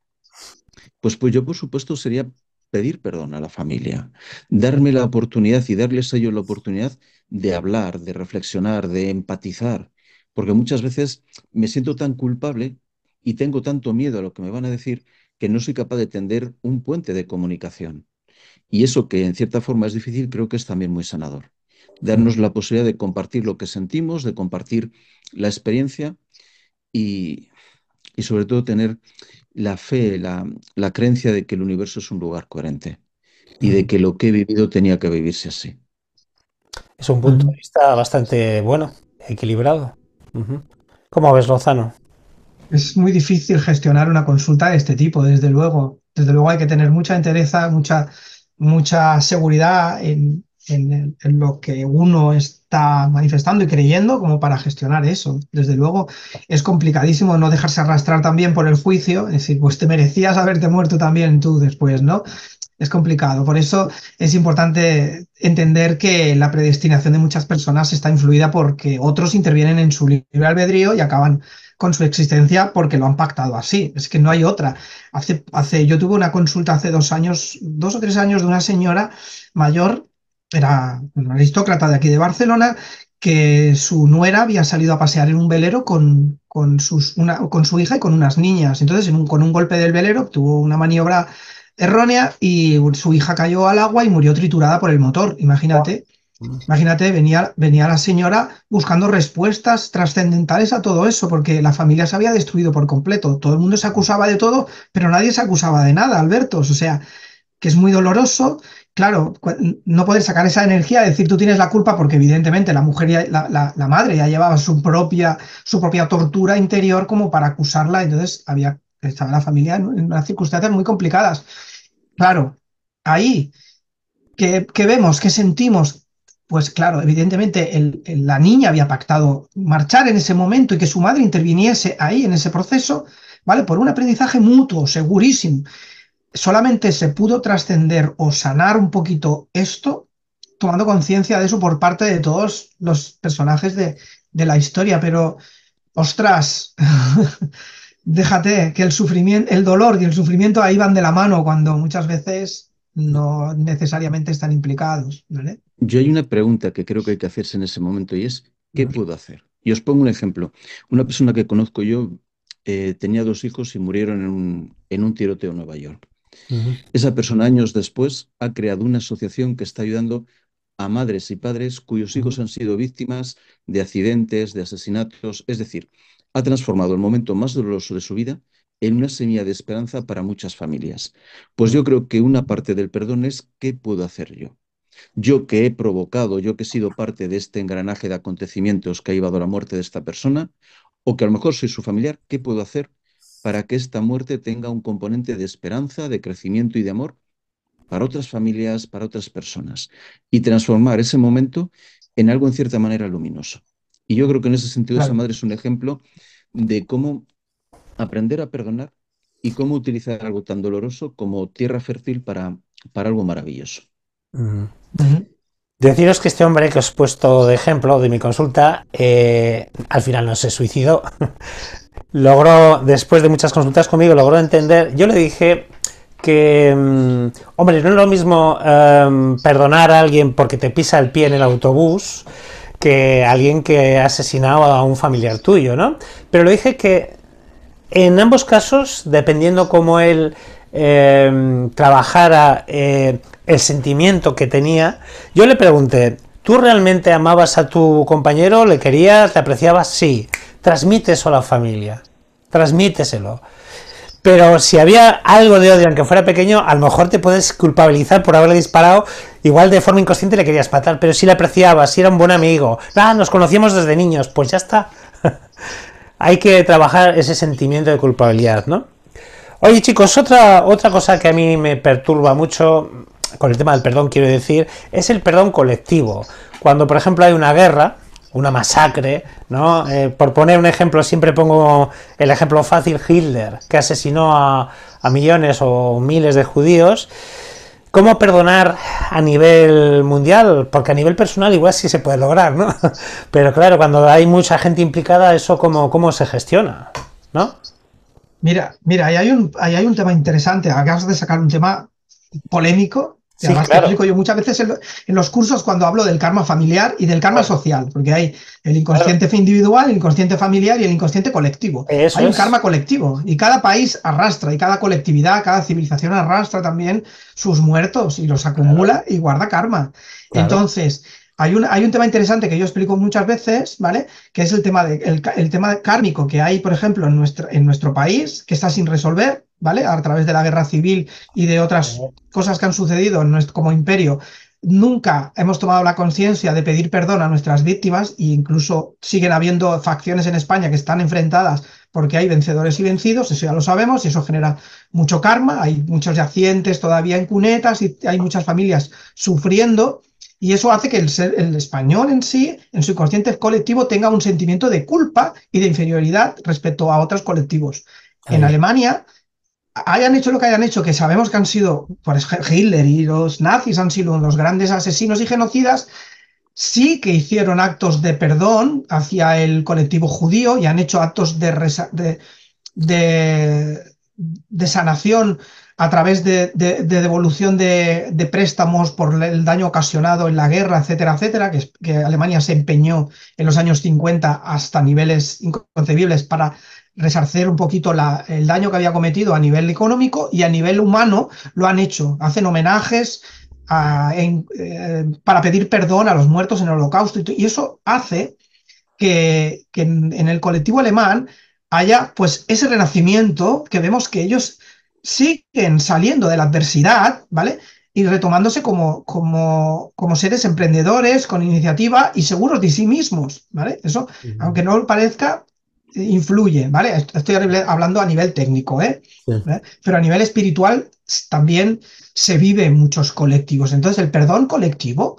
pues, pues yo por supuesto sería pedir perdón a la familia, darme la oportunidad y darles a ellos la oportunidad de hablar, de reflexionar, de empatizar, porque muchas veces me siento tan culpable y tengo tanto miedo a lo que me van a decir que no soy capaz de tender un puente de comunicación. Y eso que en cierta forma es difícil, creo que es también muy sanador. Darnos la posibilidad de compartir lo que sentimos, de compartir la experiencia y, sobre todo tener la fe, la, creencia de que el universo es un lugar coherente y de que lo que he vivido tenía que vivirse así. Es un punto de vista bastante bueno, equilibrado. ¿Cómo ves, Lozano? Es muy difícil gestionar una consulta de este tipo, desde luego. Desde luego hay que tener mucha entereza, mucha, mucha seguridad en, en lo que uno es, manifestando y creyendo como para gestionar eso. Desde luego es complicadísimo no dejarse arrastrar también por el juicio, es decir, pues te merecías haberte muerto también tú después, ¿no? Es complicado, por eso es importante entender que la predestinación de muchas personas está influida porque otros intervienen en su libre albedrío y acaban con su existencia porque lo han pactado así. Es que no hay otra. Hace, hace, yo tuve una consulta hace dos años, dos o tres años, de una señora mayor era un aristócrata de aquí de Barcelona, que su nuera había salido a pasear en un velero con, con, sus, una, con su hija y con unas niñas. Entonces, con un golpe del velero, tuvo una maniobra errónea y su hija cayó al agua y murió triturada por el motor. Imagínate, imagínate, venía, venía la señora buscando respuestas trascendentales a todo eso, porque la familia se había destruido por completo. Todo el mundo se acusaba de todo, pero nadie se acusaba de nada, Alberto. O sea, que es muy doloroso, claro, no poder sacar esa energía, decir tú tienes la culpa, porque evidentemente la mujer, la, madre ya llevaba su propia, su propia tortura interior como para acusarla, entonces había, estaba la familia en unas circunstancias muy complicadas. Claro, ahí, ¿qué, vemos? ¿Qué sentimos? Pues claro, evidentemente la niña había pactado marchar en ese momento y que su madre interviniese ahí en ese proceso, ¿vale? Por un aprendizaje mutuo, segurísimo solamente se pudo trascender o sanar un poquito esto tomando conciencia de eso por parte de todos los personajes de, la historia, pero ostras, déjate que el sufrimiento, el dolor y el sufrimiento ahí van de la mano cuando muchas veces no necesariamente están implicados. Yo hay una pregunta que creo que hay que hacerse en ese momento y es, ¿qué puedo hacer? Y os pongo un ejemplo. Una persona que conozco yo eh, tenía dos hijos y murieron en un, en un tiroteo en Nueva York. Esa persona años después ha creado una asociación que está ayudando a madres y padres cuyos hijos han sido víctimas de accidentes, de asesinatos, es decir, ha transformado el momento más doloroso de su vida en una semilla de esperanza para muchas familias. Pues yo creo que una parte del perdón es qué puedo hacer yo. Yo que he provocado, yo que he sido parte de este engranaje de acontecimientos que ha llevado a la muerte de esta persona, o que a lo mejor soy su familiar, ¿qué puedo hacer para que esta muerte tenga un componente de esperanza, de crecimiento y de amor para otras familias, para otras personas, y transformar ese momento en algo en cierta manera luminoso. Y yo creo que en ese sentido esa madre es un ejemplo de cómo aprender a perdonar y cómo utilizar algo tan doloroso como tierra fértil para, para algo maravilloso. Mm. Deciros que este hombre que os he puesto de ejemplo de mi consulta, eh, al final no se suicidó. logró, después de muchas consultas conmigo, logró entender. Yo le dije que, mm, hombre, no es lo mismo em, perdonar a alguien porque te pisa el pie en el autobús que alguien que ha asesinado a un familiar tuyo, ¿no? Pero le dije que en ambos casos, dependiendo cómo él eh, trabajara eh, el sentimiento que tenía, yo le pregunté, ¿tú realmente amabas a tu compañero? ¿Le querías? ¿Le apreciabas? Sí. Transmite eso a la familia. Transmíteselo. Pero si había algo de odio, aunque fuera pequeño, a lo mejor te puedes culpabilizar por haberle disparado. Igual de forma inconsciente le querías matar, pero si le apreciabas, si era un buen amigo. Ah, nos conocíamos desde niños, pues ya está. Hay que trabajar ese sentimiento de culpabilidad, ¿no? Oye chicos, otra, otra cosa que a mí me perturba mucho con el tema del perdón, quiero decir, es el perdón colectivo. Cuando, por ejemplo, hay una guerra, una masacre, ¿no? Eh, por poner un ejemplo, siempre pongo el ejemplo fácil, Hitler, que asesinó a, millones o miles de judíos. ¿Cómo perdonar a nivel mundial? Porque a nivel personal igual sí se puede lograr, ¿no? Pero claro, cuando hay mucha gente implicada, eso cómo, cómo se gestiona, ¿no? Mira, mira, ahí hay un, hay un tema interesante. Acabas de sacar un tema polémico. te yo muchas veces en, los cursos cuando hablo del karma familiar y del karma social, porque hay el inconsciente individual, el inconsciente familiar y el inconsciente colectivo. hay un karma colectivo y cada país arrastra y cada colectividad, cada civilización arrastra también sus muertos y los acumula y guarda karma. Entonces, hay un, tema interesante que yo explico muchas veces, ¿vale? Que es el tema, de, el, tema kármico que hay, por ejemplo, en nuestro, en nuestro país, que está sin resolver, ¿vale? A través de la guerra civil y de otras cosas que han sucedido en como imperio. Nunca hemos tomado la conciencia de pedir perdón a nuestras víctimas e incluso siguen habiendo facciones en España que están enfrentadas porque hay vencedores y vencidos, eso ya lo sabemos, y eso genera mucho karma, hay muchos yacientes todavía en cunetas y hay muchas familias sufriendo y eso hace que el, español en sí, en su inconsciente colectivo, tenga un sentimiento de culpa y de inferioridad respecto a otros colectivos. En Alemania, hayan hecho lo que hayan hecho, que sabemos que han sido, ejemplo, pues, Hitler y los nazis han sido los grandes asesinos y genocidas, sí que hicieron actos de perdón hacia el colectivo judío y han hecho actos de sanación a través de, devolución de, préstamos por el daño ocasionado en la guerra, etcétera, etcétera, que, Alemania se empeñó en los años 50 hasta niveles inconcebibles para resarcer un poquito el daño que había cometido a nivel económico y a nivel humano lo han hecho. Hacen homenajes, eh, para pedir perdón a los muertos en el holocausto. Y, eso hace que, en, en, el colectivo alemán haya pues ese renacimiento que vemos que ellos siguen saliendo de la adversidad, ¿vale? Y retomándose como, como, como seres emprendedores, con iniciativa y seguros de sí mismos, ¿vale? Eso, aunque no parezca, influye, ¿vale? Estoy hablando a nivel técnico, ¿eh? Pero a nivel espiritual también se vive en muchos colectivos. Entonces, el perdón colectivo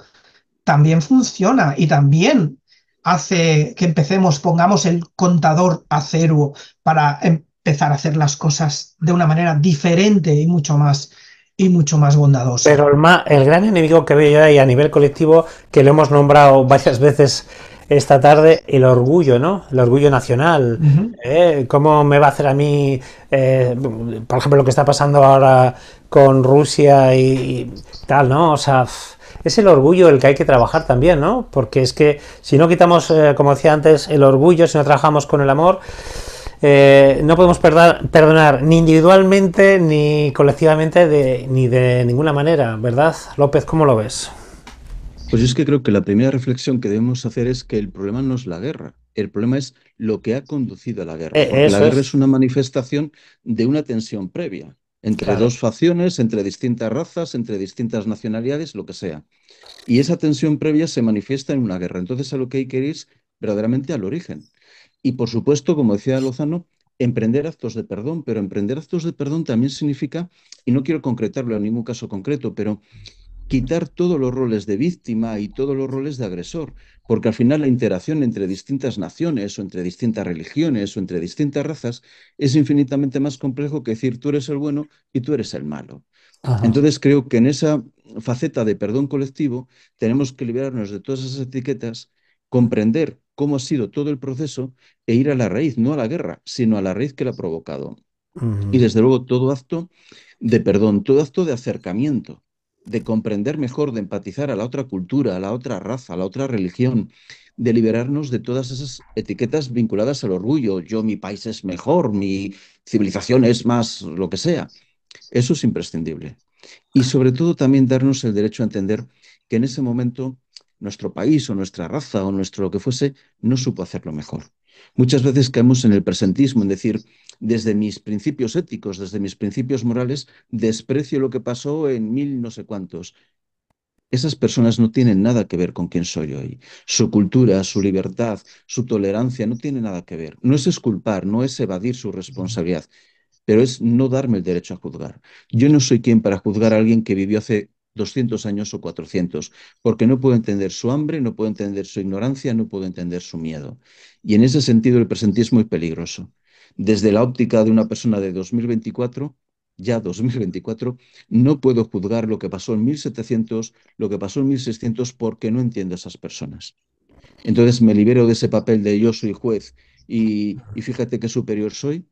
también funciona y también hace que empecemos, pongamos el contador a cero para em-, empezar a hacer las cosas de una manera diferente y mucho más y mucho más bondadosa. Pero el, el gran enemigo que veo yo ahí a nivel colectivo, que lo hemos nombrado varias veces esta tarde el orgullo, ¿no? El orgullo nacional. ¿Eh? ¿Cómo me va a hacer a mí, eh, por ejemplo, lo que está pasando ahora con Rusia y, tal, ¿no? O sea, es el orgullo el que hay que trabajar también, ¿no? Porque es que si no quitamos, eh, como decía antes, el orgullo, si no trabajamos con el amor, eh, no podemos perdonar, ni individualmente ni colectivamente ni de ninguna manera, ¿verdad? López, ¿cómo lo ves? Pues yo es que creo que la primera reflexión que debemos hacer es que el problema no es la guerra, el problema es lo que ha conducido a la guerra. Eh, la guerra es. una manifestación de una tensión previa entre dos facciones, entre distintas razas, entre distintas nacionalidades, lo que sea. Y esa tensión previa se manifiesta en una guerra. Entonces a lo que hay que ir es verdaderamente al origen. Y por supuesto, como decía Lozano, emprender actos de perdón, pero emprender actos de perdón también significa, y no quiero concretarlo en ningún caso concreto, pero quitar todos los roles de víctima y todos los roles de agresor, porque al final la interacción entre distintas naciones o entre distintas religiones o entre distintas razas es infinitamente más complejo que decir tú eres el bueno y tú eres el malo. Entonces creo que en esa faceta de perdón colectivo tenemos que liberarnos de todas esas etiquetas comprender cómo ha sido todo el proceso e ir a la raíz, no a la guerra, sino a la raíz que la ha provocado. Y desde luego todo acto de perdón, todo acto de acercamiento, de comprender mejor, de empatizar a la otra cultura, a la otra raza, a la otra religión, de liberarnos de todas esas etiquetas vinculadas al orgullo. Yo, mi país es mejor, mi civilización es más, lo que sea. Eso es imprescindible. Y ah. sobre todo también darnos el derecho a entender que en ese momento nuestro país o nuestra raza o nuestro lo que fuese, no supo hacerlo mejor. Muchas veces caemos en el presentismo, en decir, desde mis principios éticos, desde mis principios morales, desprecio lo que pasó en mil no sé cuántos. Esas personas no tienen nada que ver con quién soy hoy. Su cultura, su libertad, su tolerancia no tiene nada que ver. No es esculpar, no es evadir su responsabilidad, pero es no darme el derecho a juzgar. Yo no soy quien para juzgar a alguien que vivió hace 200 años o 400, porque no puedo entender su hambre, no puedo entender su ignorancia, no puedo entender su miedo. Y en ese sentido el presentismo es peligroso. Desde la óptica de una persona de 2024, ya 2024, no puedo juzgar lo que pasó en 1700, lo que pasó en 1600, porque no entiendo a esas personas. Entonces me libero de ese papel de yo soy juez y, fíjate qué superior soy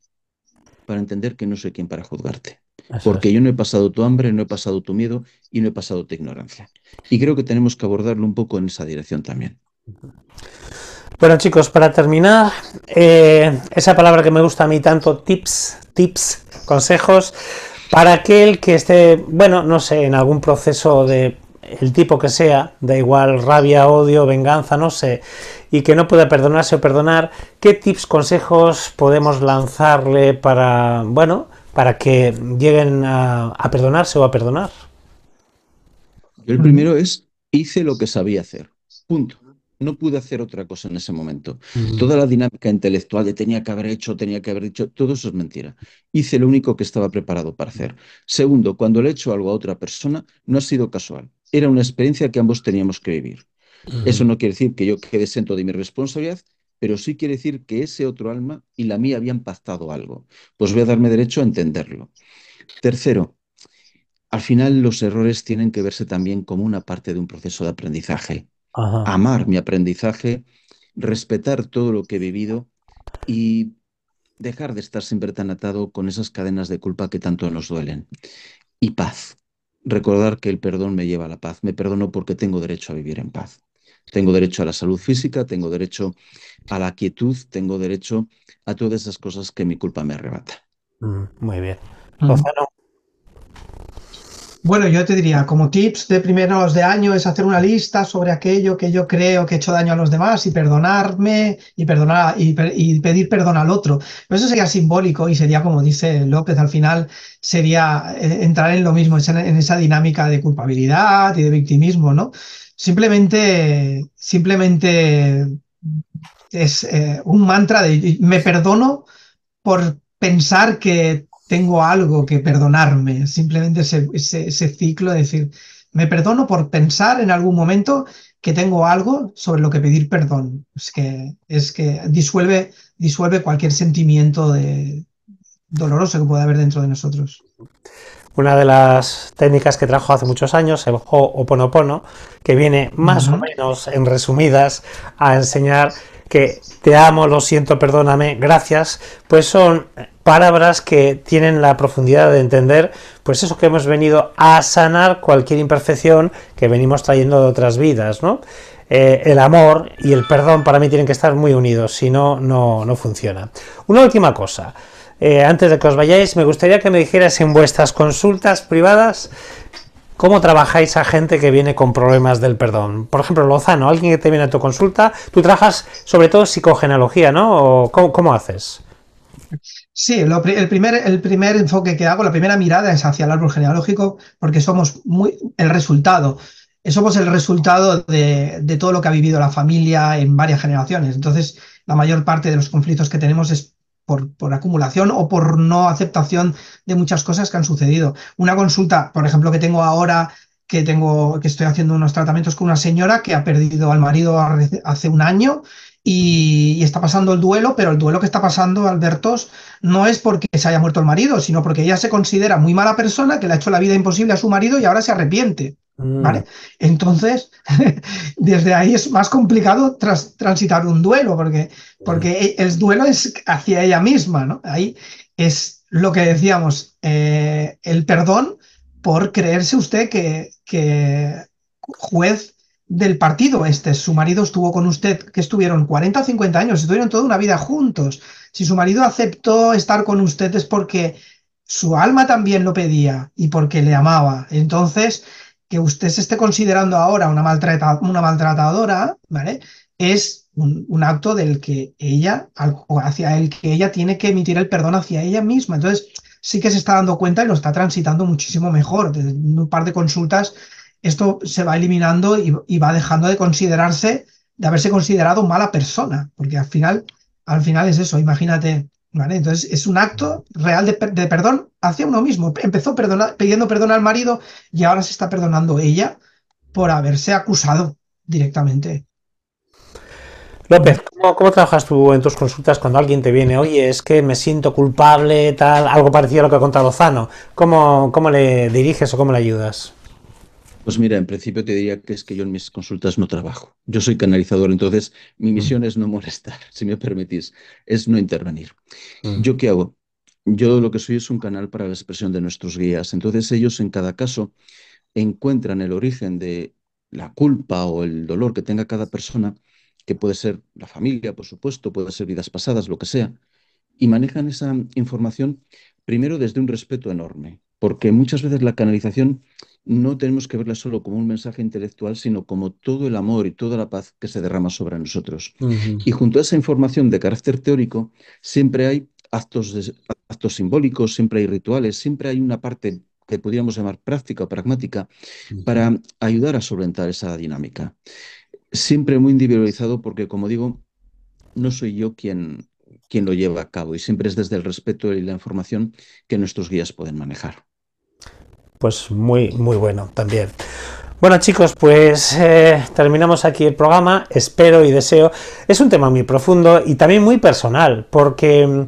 para entender que no soy quien para juzgarte porque yo no he pasado tu hambre, no he pasado tu miedo y no he pasado tu ignorancia. Y creo que tenemos que abordarlo un poco en esa dirección también. Bueno chicos, para terminar, eh, esa palabra que me gusta a mí tanto, tips, tips, consejos, para aquel que esté, bueno, no sé, en algún proceso de el tipo que sea, da igual rabia, odio, venganza, no sé, y que no pueda perdonarse o perdonar, ¿qué tips, consejos podemos lanzarle para, bueno, para que lleguen a, perdonarse o a perdonar? el primero es, hice lo que sabía hacer. Punto. No pude hacer otra cosa en ese momento. Toda la dinámica intelectual de tenía que haber hecho, tenía que haber dicho, todo eso es mentira. Hice lo único que estaba preparado para hacer. Segundo, cuando le he hecho algo a otra persona, no ha sido casual. Era una experiencia que ambos teníamos que vivir. Eso no quiere decir que yo quede exento de mi responsabilidad pero sí quiere decir que ese otro alma y la mía habían pactado algo. Pues voy a darme derecho a entenderlo. Tercero, al final los errores tienen que verse también como una parte de un proceso de aprendizaje. Amar mi aprendizaje, respetar todo lo que he vivido y dejar de estar siempre tan atado con esas cadenas de culpa que tanto nos duelen. Y paz. Recordar que el perdón me lleva a la paz. Me perdono porque tengo derecho a vivir en paz. Tengo derecho a la salud física, tengo derecho a la quietud, tengo derecho a todas esas cosas que mi culpa me arrebata. Mm, muy bien. Bueno, yo te diría, como tips de primeros de año es hacer una lista sobre aquello que yo creo que he hecho daño a los demás y perdonarme y perdonar y, pedir perdón al otro. eso sería simbólico y sería, como dice López, al final sería eh, entrar en lo mismo, en esa dinámica de culpabilidad y de victimismo, ¿no? Simplemente, simplemente es eh, un mantra de me perdono por pensar que tengo algo que perdonarme. Simplemente ese, ciclo de decir, me perdono por pensar en algún momento que tengo algo sobre lo que pedir perdón. Es que, es que disuelve, disuelve cualquier sentimiento de, doloroso que pueda haber dentro de nosotros una de las técnicas que trajo hace muchos años, el Ho'oponopono, que viene más o menos en resumidas a enseñar que te amo, lo siento, perdóname, gracias, pues son palabras que tienen la profundidad de entender, pues eso que hemos venido a sanar cualquier imperfección que venimos trayendo de otras vidas, ¿no? Eh, el amor y el perdón para mí tienen que estar muy unidos, si no, no funciona. Una última cosa. Eh, antes de que os vayáis, me gustaría que me dijeras en vuestras consultas privadas cómo trabajáis a gente que viene con problemas del perdón. Por ejemplo, Lozano, alguien que te viene a tu consulta, tú trabajas sobre todo psicogenealogía, ¿no? cómo, haces? Sí, el, primer, el primer enfoque que hago, la primera mirada es hacia el árbol genealógico, porque somos muy el resultado eh, somos el resultado de, todo lo que ha vivido la familia en varias generaciones. Entonces, la mayor parte de los conflictos que tenemos es por, acumulación o por no aceptación de muchas cosas que han sucedido. Una consulta, por ejemplo, que tengo ahora, que, tengo, que estoy haciendo unos tratamientos con una señora que ha perdido al marido hace un año y, y, está pasando el duelo, pero el duelo que está pasando Albertos no es porque se haya muerto el marido, sino porque ella se considera muy mala persona, que le ha hecho la vida imposible a su marido y ahora se arrepiente. Mm. ¿Vale? Entonces, desde ahí es más complicado transitar un duelo, porque, porque mm. el duelo es hacia ella misma, ¿no? Ahí es lo que decíamos, eh, el perdón por creerse usted que, que, juez del partido este, su marido estuvo con usted, que estuvieron 40 o 50 años, estuvieron toda una vida juntos. Si su marido aceptó estar con usted es porque su alma también lo pedía y porque le amaba. Entonces, usted se esté considerando ahora una, una maltratadora, ¿vale? Es un, acto del que ella, hacia el que ella tiene que emitir el perdón hacia ella misma. Entonces, sí que se está dando cuenta y lo está transitando muchísimo mejor. Desde un par de consultas, esto se va eliminando y, y va dejando de considerarse, de haberse considerado mala persona, porque al final, al final es eso, imagínate ¿Vale? Entonces es un acto real de, perdón hacia uno mismo. Empezó pidiendo perdón al marido y ahora se está perdonando ella por haberse acusado directamente. López, ¿cómo, trabajas tú en tus consultas cuando alguien te viene? Oye, es que me siento culpable, tal, algo parecido a lo que ha contado Zano. ¿Cómo, cómo le diriges o cómo le ayudas? Pues mira, en principio te diría que es que yo en mis consultas no trabajo. Yo soy canalizador, entonces mi misión es no molestar, si me permitís, es no intervenir. ¿Yo qué hago? Yo lo que soy es un canal para la expresión de nuestros guías. Entonces ellos en cada caso encuentran el origen de la culpa o el dolor que tenga cada persona, que puede ser la familia, por supuesto, puede ser vidas pasadas, lo que sea, y manejan esa información primero desde un respeto enorme, porque muchas veces la canalización no tenemos que verla solo como un mensaje intelectual, sino como todo el amor y toda la paz que se derrama sobre nosotros. Y junto a esa información de carácter teórico, siempre hay actos, actos simbólicos, siempre hay rituales, siempre hay una parte que podríamos llamar práctica o pragmática para ayudar a solventar esa dinámica. Siempre muy individualizado porque, como digo, no soy yo quien, quien lo lleva a cabo y siempre es desde el respeto y la información que nuestros guías pueden manejar pues muy, muy bueno también. Bueno chicos, pues eh, terminamos aquí el programa, espero y deseo. Es un tema muy profundo y también muy personal, porque mm,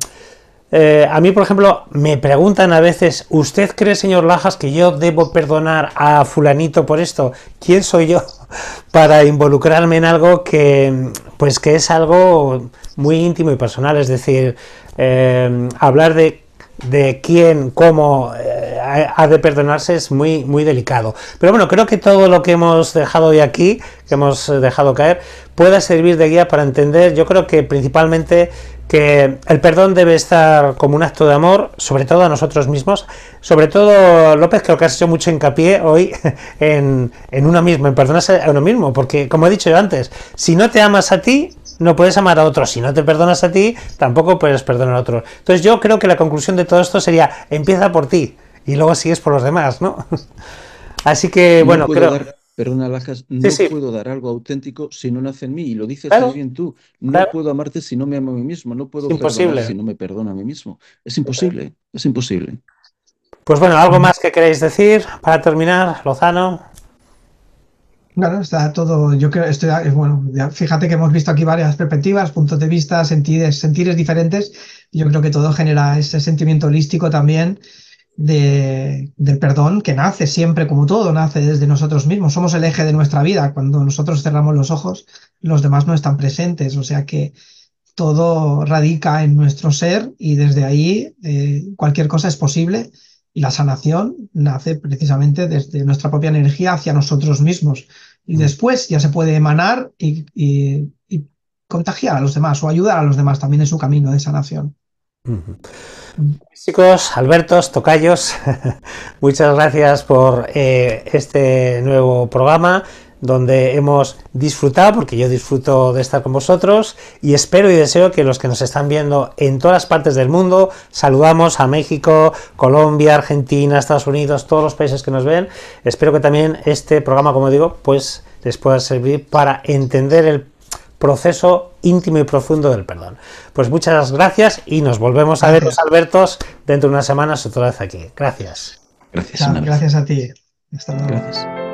eh, a mí, por ejemplo, me preguntan a veces, ¿usted cree, señor Lajas, que yo debo perdonar a fulanito por esto? ¿Quién soy yo para involucrarme en algo que, mm, pues, que es algo muy íntimo y personal? Es decir, eh, hablar de de quién, cómo eh, ha de perdonarse es muy, muy delicado. Pero bueno, creo que todo lo que hemos dejado hoy aquí, que hemos eh, dejado caer, pueda servir de guía para entender, yo creo que principalmente que el perdón debe estar como un acto de amor, sobre todo a nosotros mismos, sobre todo López, creo que has hecho mucho hincapié hoy en, en uno mismo, en perdonarse a uno mismo, porque como he dicho yo antes, si no te amas a ti, no puedes amar a otro. Si no te perdonas a ti, tampoco puedes perdonar a otro. Entonces yo creo que la conclusión de todo esto sería, empieza por ti y luego sigues por los demás, ¿no? Así que, bueno, creo... Perdona, Lajas, no puedo dar algo auténtico si no nace en mí, y lo dices también tú. No puedo amarte si no me amo a mí mismo, no puedo perdonar si no me perdono a mí mismo. Es imposible, es imposible. Pues bueno, ¿algo más que queréis decir para terminar, Lozano? Claro, está todo. Yo creo, eh, bueno, fíjate que hemos visto aquí varias perspectivas, puntos de vista, sentidos, sentires diferentes. Yo creo que todo genera ese sentimiento holístico también del perdón que nace siempre como todo, nace desde nosotros mismos. Somos el eje de nuestra vida. Cuando nosotros cerramos los ojos, los demás no están presentes. O sea que todo radica en nuestro ser y desde ahí eh, cualquier cosa es posible. Y la sanación nace precisamente desde nuestra propia energía hacia nosotros mismos. Y mm. después ya se puede emanar y contagiar a los demás o ayudar a los demás también en su camino de sanación. Chicos, Albertos, Tocayos, muchas gracias por eh, este nuevo programa donde hemos disfrutado, porque yo disfruto de estar con vosotros, y espero y deseo que los que nos están viendo en todas partes del mundo, saludamos a México, Colombia, Argentina, Estados Unidos, todos los países que nos ven, espero que también este programa, como digo, pues les pueda servir para entender el proceso íntimo y profundo del perdón. Pues muchas gracias y nos volvemos a ver los Albertos dentro de unas semanas otra vez aquí. Gracias. Gracias, gracias a ti. Hasta